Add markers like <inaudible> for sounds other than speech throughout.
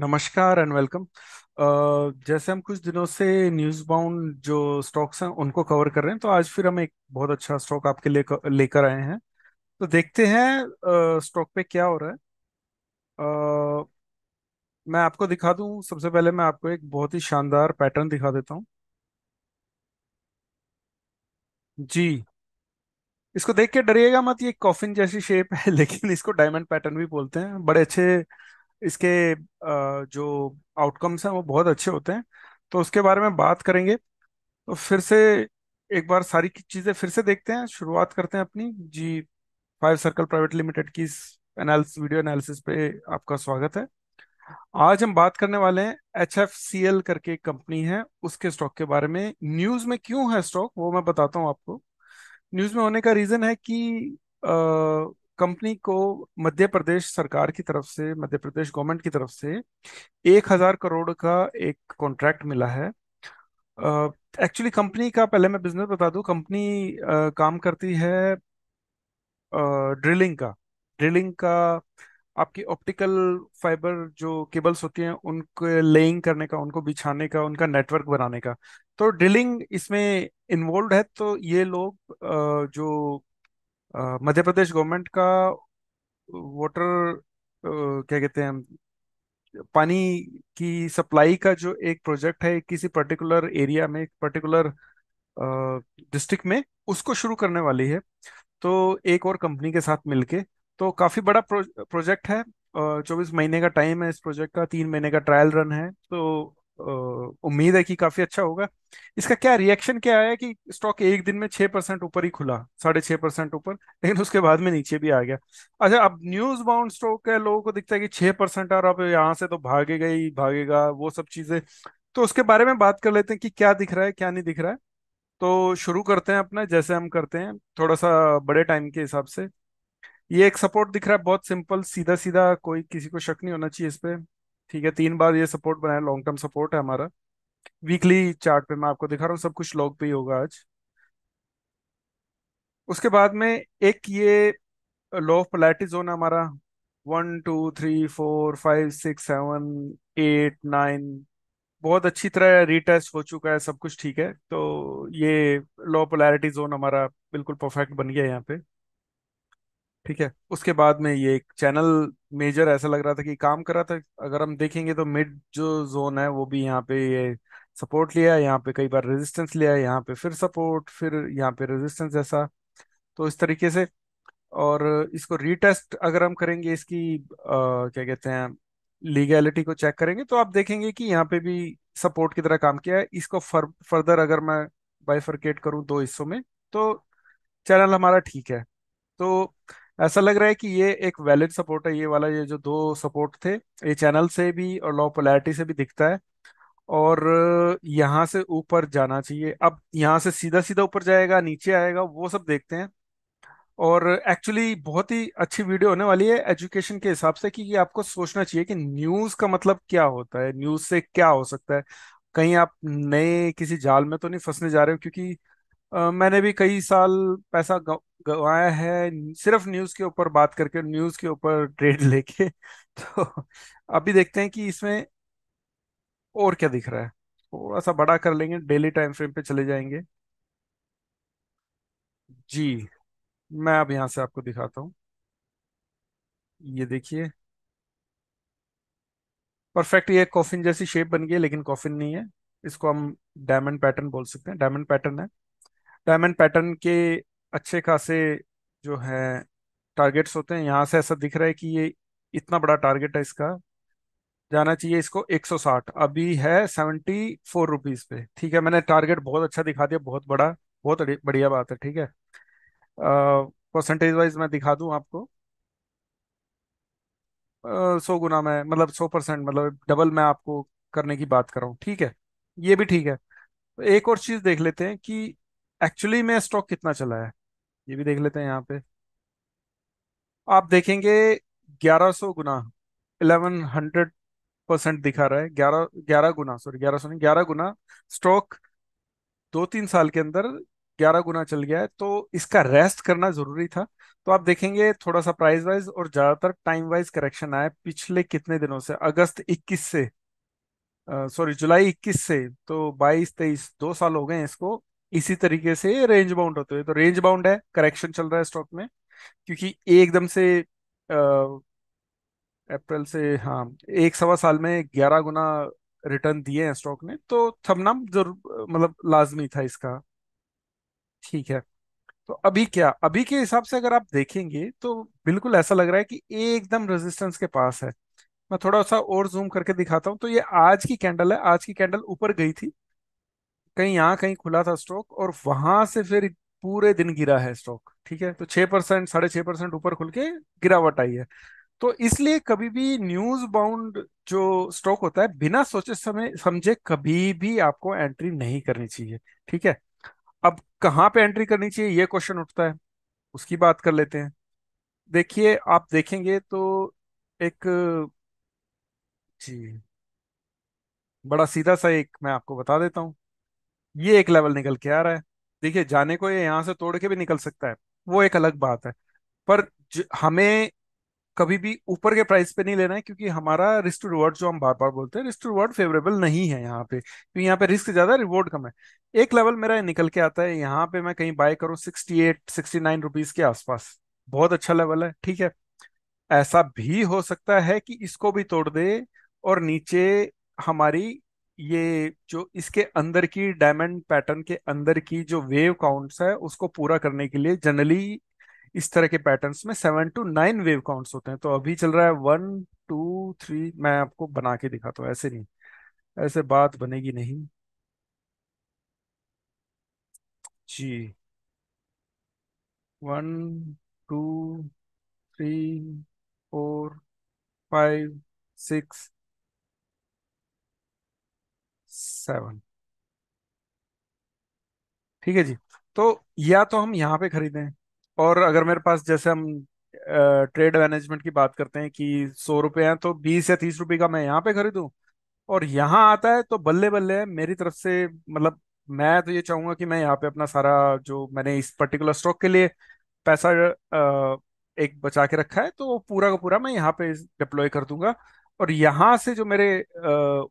नमस्कार and welcome uh, जैसे हम कुछ दिनों से न्यूज बाउंड जो स्टॉक्स हैं उनको कवर कर रहे हैं तो आज फिर हम एक बहुत अच्छा स्टॉक आपके लिए लेकर आए हैं तो देखते हैं स्टॉक uh, पे क्या हो रहा है uh, मैं आपको दिखा दूं सबसे पहले मैं आपको एक बहुत ही शानदार पैटर्न दिखा देता हूं जी इसको देख के डरिएगा मत ये कॉफिन जैसी शेप है <laughs> लेकिन इसको डायमंड पैटर्न भी बोलते हैं बड़े अच्छे इसके जो आउटकम्स हैं वो बहुत अच्छे होते हैं तो उसके बारे में बात करेंगे तो फिर से एक बार सारी चीज़ें फिर से देखते हैं शुरुआत करते हैं अपनी G five circle private limited की एनालिस वीडियो एनालिसिस पे आपका स्वागत है आज हम बात करने वाले हैं एच एफ सी एल करके एक कंपनी है उसके स्टॉक के बारे में न्यूज़ में क्यों है स्टॉक वो मैं बताता हूँ आपको न्यूज़ में होने का रीज़न है कि आ, कंपनी को मध्य प्रदेश सरकार की तरफ से मध्य प्रदेश गवर्नमेंट की तरफ से एक हजार करोड़ का एक कॉन्ट्रैक्ट मिला है एक्चुअली uh, कंपनी का पहले मैं बिजनेस बता दूं कंपनी uh, काम करती है ड्रिलिंग uh, का ड्रिलिंग का आपकी ऑप्टिकल फाइबर जो केबल्स होती हैं उनको लेइंग करने का उनको बिछाने का उनका नेटवर्क बनाने का तो ड्रिलिंग इसमें इन्वॉल्व है तो ये लोग जो मध्य प्रदेश गवर्नमेंट का वाटर क्या कहते हैं पानी की सप्लाई का जो एक प्रोजेक्ट है किसी पर्टिकुलर एरिया में एक पर्टिकुलर डिस्ट्रिक्ट में उसको शुरू करने वाली है तो एक और कंपनी के साथ मिलके तो काफ़ी बड़ा प्रो, प्रोजेक्ट है चौबीस महीने का टाइम है इस प्रोजेक्ट का तीन महीने का ट्रायल रन है तो उम्मीद है कि काफी अच्छा होगा इसका क्या रिएक्शन क्या आया कि स्टॉक एक दिन में छह परसेंट ऊपर ही खुला साढ़े छह परसेंट ऊपर लेकिन उसके बाद में नीचे भी आ गया अच्छा अब न्यूज बाउंड स्टॉक है लोगों को दिखता है कि छह परसेंट और अब यहाँ से तो भागेगा ही भागेगा वो सब चीजें तो उसके बारे में बात कर लेते हैं कि क्या दिख रहा है क्या नहीं दिख रहा है तो शुरू करते हैं अपना जैसे हम करते हैं थोड़ा सा बड़े टाइम के हिसाब से ये एक सपोर्ट दिख रहा है बहुत सिंपल सीधा सीधा कोई किसी को शक नहीं होना चाहिए इस पर ठीक है तीन बार ये सपोर्ट बनाया लॉन्ग टर्म सपोर्ट है हमारा वीकली चार्ट पे मैं आपको दिखा रहा हूँ सब कुछ लॉग पे ही होगा आज उसके बाद में एक ये लो ऑफ पोलैरिटी जोन हमारा one two three four five six seven eight nine बहुत अच्छी तरह रीटेस्ट हो चुका है सब कुछ ठीक है तो ये लो पोलैरिटी जोन हमारा बिल्कुल परफेक्ट बन गया यहाँ पे ठीक है उसके बाद में ये एक चैनल मेजर ऐसा लग रहा था कि काम कर रहा था अगर हम देखेंगे तो मिड जो जोन है वो भी यहाँ पे ये सपोर्ट लिया है यहाँ पे कई बार रेजिस्टेंस लिया है यहाँ पे फिर सपोर्ट फिर यहाँ पे रेजिस्टेंस ऐसा तो इस तरीके से और इसको रीटेस्ट अगर हम करेंगे इसकी आ, क्या कहते हैं लीगैलिटी को चेक करेंगे तो आप देखेंगे कि यहाँ पे भी सपोर्ट की तरह काम किया है इसको फर, फर्दर अगर मैं बाइफरकेट करूँ दो हिस्सों में तो चैनल हमारा ठीक है तो ऐसा लग रहा है कि ये एक वैलिड सपोर्ट है ये वाला ये जो दो सपोर्ट थे ये चैनल से भी और लॉ पोलैरिटी से भी दिखता है और यहाँ से ऊपर जाना चाहिए अब यहाँ से सीधा सीधा ऊपर जाएगा नीचे आएगा वो सब देखते हैं और एक्चुअली बहुत ही अच्छी वीडियो होने वाली है एजुकेशन के हिसाब से कि आपको सोचना चाहिए कि न्यूज़ का मतलब क्या होता है न्यूज़ से क्या हो सकता है कहीं आप नए किसी जाल में तो नहीं फंसने जा रहे हो क्योंकि आ, मैंने भी कई साल पैसा गवाया है सिर्फ न्यूज के ऊपर बात करके न्यूज के ऊपर ट्रेड <laughs> लेके तो अभी देखते हैं कि इसमें और क्या दिख रहा है थोड़ा सा बड़ा कर लेंगे डेली टाइम फ्रेम पे चले जाएंगे जी मैं अब यहां से आपको दिखाता हूं ये देखिए परफेक्ट ये कॉफिन जैसी शेप बन गई है लेकिन कॉफिन नहीं है इसको हम डायमंड पैटर्न बोल सकते हैं डायमंड पैटर्न है डायमंड पैटर्न के अच्छे खासे जो है टारगेट्स होते हैं यहाँ से ऐसा दिख रहा है कि ये इतना बड़ा टारगेट है इसका जाना चाहिए इसको 160 अभी है 74 फोर पे ठीक है मैंने टारगेट बहुत अच्छा दिखा दिया बहुत बड़ा बहुत बढ़िया बात है ठीक है परसेंटेज वाइज मैं दिखा दूँ आपको सौ गुना में मतलब सौ परसेंट मतलब डबल मैं आपको करने की बात कर रहा हूँ ठीक है ये भी ठीक है एक और चीज़ देख लेते हैं कि एक्चुअली में स्टॉक कितना चला है ये भी देख लेते हैं यहाँ पे आप देखेंगे 1100 गुना 1100 परसेंट दिखा रहा है 11 11 गुना सॉरी 1100 नहीं 11 गुना स्टॉक दो तीन साल के अंदर 11 गुना चल गया है तो इसका रेस्ट करना जरूरी था तो आप देखेंगे थोड़ा सा प्राइस वाइज और ज्यादातर टाइम वाइज करेक्शन आया पिछले कितने दिनों से अगस्त 21 से सॉरी जुलाई 21 से तो 22 23 दो साल हो गए इसको इसी तरीके से रेंज बाउंड होते हुए तो रेंज बाउंड है करेक्शन चल रहा है स्टॉक में क्योंकि एकदम से अप्रैल से हाँ एक सवा साल में ग्यारह गुना रिटर्न दिए हैं स्टॉक ने तो थमना जरूर मतलब लाजमी था इसका ठीक है तो अभी क्या अभी के हिसाब से अगर आप देखेंगे तो बिल्कुल ऐसा लग रहा है कि एकदम रेजिस्टेंस के पास है मैं थोड़ा सा और जूम करके दिखाता हूँ तो ये आज की कैंडल है आज की कैंडल ऊपर गई थी कहीं यहाँ कहीं खुला था स्टॉक और वहां से फिर पूरे दिन गिरा है स्टॉक ठीक है तो छह परसेंट साढ़े छह परसेंट ऊपर खुल के गिरावट आई है तो इसलिए कभी भी न्यूज बाउंड जो स्टॉक होता है बिना सोचे समय समझे कभी भी आपको एंट्री नहीं करनी चाहिए ठीक है अब कहाँ पे एंट्री करनी चाहिए ये क्वेश्चन उठता है उसकी बात कर लेते हैं देखिए आप देखेंगे तो एक जी बड़ा सीधा सा एक मैं आपको बता देता हूं ये एक लेवल निकल के आ रहा है देखिए जाने को ये यहाँ से तोड़ के भी निकल सकता है वो एक अलग बात है पर हमें कभी भी ऊपर के प्राइस पे नहीं लेना है क्योंकि हमारा रिस्क टू रिवॉर्ड जो हम बार बार बोलते हैं रिस्क टू रिवॉर्ड फेवरेबल नहीं है यहाँ पे क्योंकि यहाँ पे रिस्क ज्यादा रिवॉर्ड कम है एक लेवल मेरा निकल के आता है यहाँ पे मैं कहीं बाय करूँ sixty eight sixty nine rupees के आसपास बहुत अच्छा लेवल है ठीक है ऐसा भी हो सकता है कि इसको भी तोड़ दे और नीचे हमारी ये जो इसके अंदर की डायमंड पैटर्न के अंदर की जो वेव काउंट्स है उसको पूरा करने के लिए जनरली इस तरह के पैटर्न्स में seven to nine wave counts होते हैं तो अभी चल रहा है वन टू थ्री मैं आपको बना के दिखाता हूँ ऐसे नहीं ऐसे बात बनेगी नहीं जी one two three four five six seven ठीक है जी तो या तो हम यहाँ पे खरीदें और अगर मेरे पास जैसे हम ट्रेड मैनेजमेंट की बात करते हैं कि सौ रुपये हैं तो बीस या तीस रुपये का मैं यहाँ पे खरीदूँ और यहाँ आता है तो बल्ले बल्ले है मेरी तरफ से मतलब मैं तो ये चाहूंगा कि मैं यहाँ पे अपना सारा जो मैंने इस पर्टिकुलर स्टॉक के लिए पैसा एक बचा के रखा है तो पूरा का पूरा मैं यहाँ पे डिप्लॉय कर दूंगा और यहाँ से जो मेरे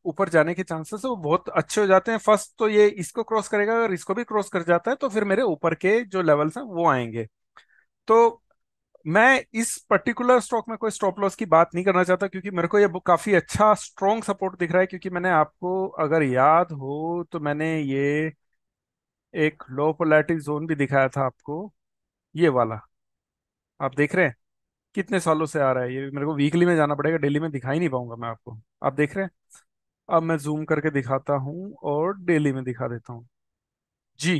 ऊपर जाने के चांसेस है वो बहुत अच्छे हो जाते हैं फर्स्ट तो ये इसको क्रॉस करेगा अगर इसको भी क्रॉस कर जाता है तो फिर मेरे ऊपर के जो लेवल्स हैं वो आएंगे तो मैं इस पर्टिकुलर स्टॉक में कोई स्टॉप लॉस की बात नहीं करना चाहता क्योंकि मेरे को ये काफ़ी अच्छा स्ट्रॉन्ग सपोर्ट दिख रहा है क्योंकि मैंने आपको अगर याद हो तो मैंने ये एक लो पोलैटिक जोन भी दिखाया था आपको ये वाला आप देख रहे हैं कितने सालों से आ रहा है ये मेरे को वीकली में जाना पड़ेगा डेली में दिखा ही नहीं पाऊंगा मैं आपको आप देख रहे हैं अब मैं जूम करके दिखाता हूँ और डेली में दिखा देता हूं जी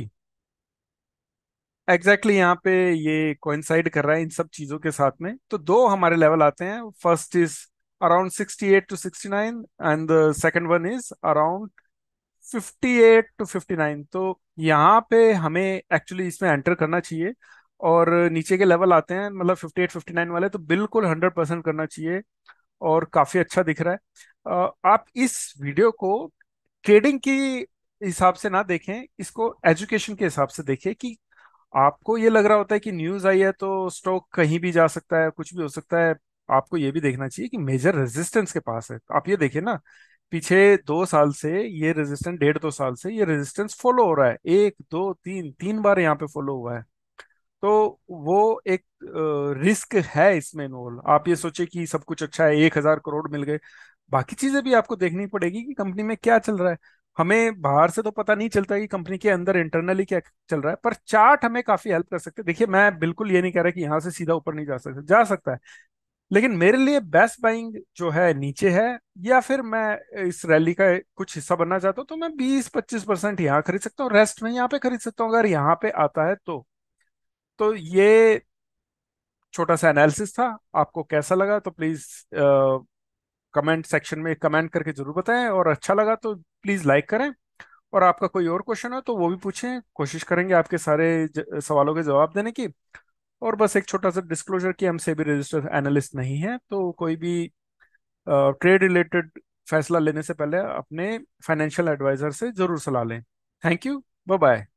एग्जैक्टली exactly यहाँ पे ये कोइंसाइड कर रहा है इन सब चीज़ों के साथ में तो दो हमारे लेवल आते हैं first is around sixty eight to sixty nine and second one is around eight to fifty nine तो यहाँ पे हमें एक्चुअली इसमें एंटर करना चाहिए और नीचे के लेवल आते हैं मतलब फिफ्टी एट फिफ्टी नाइन वाले तो बिल्कुल हंड्रेड परसेंट करना चाहिए और काफ़ी अच्छा दिख रहा है आप इस वीडियो को ट्रेडिंग की हिसाब से ना देखें इसको एजुकेशन के हिसाब से देखिए कि आपको ये लग रहा होता है कि न्यूज़ आई है तो स्टॉक कहीं भी जा सकता है कुछ भी हो सकता है आपको ये भी देखना चाहिए कि मेजर रेजिस्टेंस के पास है आप ये देखिए ना पीछे दो साल से ये रेजिस्टेंस डेढ़ दो साल से ये रेजिस्टेंस फॉलो हो रहा है एक दो तीन तीन बार यहाँ पे फॉलो हुआ है तो वो एक रिस्क है इसमें इन्वॉल्व आप ये सोचे कि सब कुछ अच्छा है एक हजार करोड़ मिल गए बाकी चीजें भी आपको देखनी पड़ेगी कि कंपनी में क्या चल रहा है हमें बाहर से तो पता नहीं चलता कि कंपनी के अंदर इंटरनली क्या चल रहा है पर चार्ट हमें काफी हेल्प कर सकते हैं देखिए मैं बिल्कुल ये नहीं कह रहा कि यहाँ से सीधा ऊपर नहीं जा सकता जा सकता है लेकिन मेरे लिए बेस्ट बाइंग जो है नीचे है या फिर मैं इस रैली का कुछ हिस्सा बनना चाहता हूँ तो मैं 20-25 परसेंट यहाँ खरीद सकता हूँ रेस्ट में यहाँ पे खरीद सकता हूँ अगर यहाँ पे आता है तो तो ये छोटा सा एनालिसिस था आपको कैसा लगा तो प्लीज़ कमेंट सेक्शन में कमेंट करके ज़रूर बताएं और अच्छा लगा तो प्लीज़ लाइक करें और आपका कोई और क्वेश्चन हो तो वो भी पूछें कोशिश करेंगे आपके सारे ज, सवालों के जवाब देने की और बस एक छोटा सा डिस्क्लोजर कि हम सेबी रजिस्टर्ड एनालिस्ट नहीं है तो कोई भी ट्रेड रिलेटेड फैसला लेने से पहले अपने फाइनेंशियल एडवाइज़र से ज़रूर सलाह लें थैंक यू बाय बाय